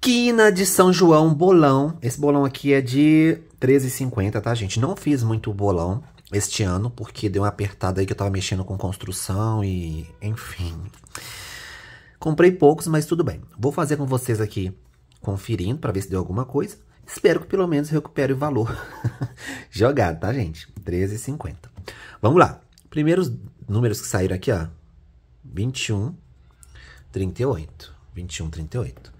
Quina de São João Bolão. Esse bolão aqui é de 13,50, tá, gente? Não fiz muito bolão este ano, porque deu uma apertada aí que eu tava mexendo com construção e... Enfim. Comprei poucos, mas tudo bem. Vou fazer com vocês aqui, conferindo, para ver se deu alguma coisa. Espero que pelo menos recupere o valor jogado, tá, gente? 13,50. Vamos lá. Primeiros números que saíram aqui, ó. 21, 38. 21, 38.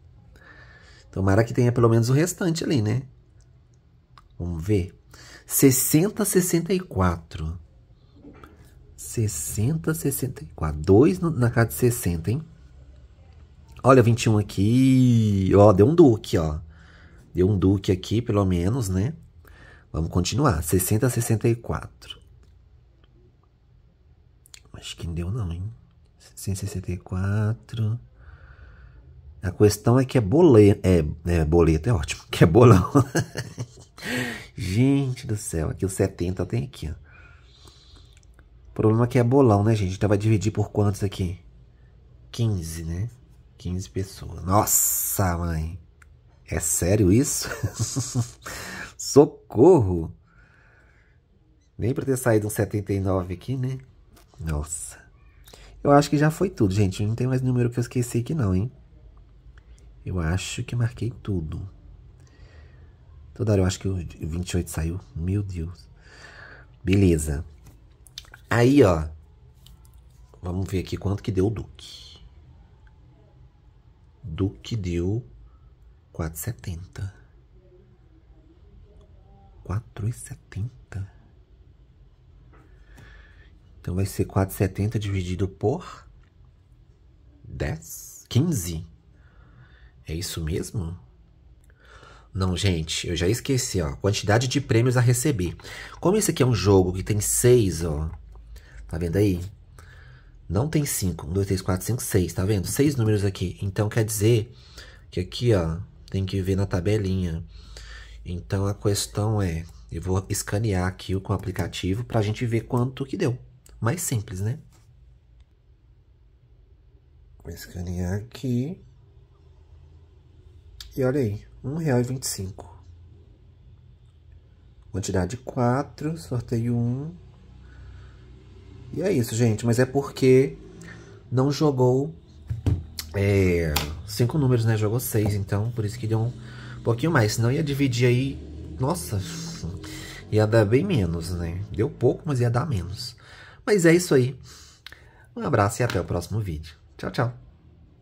Tomara que tenha pelo menos o restante ali, né? Vamos ver. 60, 64. 60, 64. 2 na casa de 60, hein? Olha, 21 aqui. Ó, deu um duque, ó. Deu um duque aqui, pelo menos, né? Vamos continuar. 60, 64. Acho que não deu não, hein? 164. A questão é que é boleto. É, é boleto, é ótimo. Que é bolão. gente do céu, aqui os 70 tem aqui, ó. O problema é que é bolão, né, gente? Então vai dividir por quantos aqui? 15, né? 15 pessoas. Nossa, mãe. É sério isso? Socorro! Nem pra ter saído um 79 aqui, né? Nossa. Eu acho que já foi tudo, gente. Não tem mais número que eu esqueci aqui não, hein? Eu acho que marquei tudo. Toda hora eu acho que o 28 saiu. Meu Deus. Beleza. Aí, ó. Vamos ver aqui quanto que deu o Duque. Duque deu 4,70. 4,70. Então vai ser 4,70 dividido por 10, 15. É isso mesmo? Não, gente, eu já esqueci, ó. Quantidade de prêmios a receber. Como esse aqui é um jogo que tem seis, ó. Tá vendo aí? Não tem cinco. Um, dois, três, quatro, cinco, seis. Tá vendo? Seis números aqui. Então quer dizer que aqui, ó, tem que ver na tabelinha. Então a questão é, eu vou escanear aqui com o aplicativo pra gente ver quanto que deu. Mais simples, né? Vou escanear aqui. E olha aí, R$1,25. 1,25. Quantidade 4, sorteio 1. E é isso, gente. Mas é porque não jogou é, cinco números, né? Jogou seis, então por isso que deu um pouquinho mais. Senão ia dividir aí... Nossa, ia dar bem menos, né? Deu pouco, mas ia dar menos. Mas é isso aí. Um abraço e até o próximo vídeo. Tchau, tchau.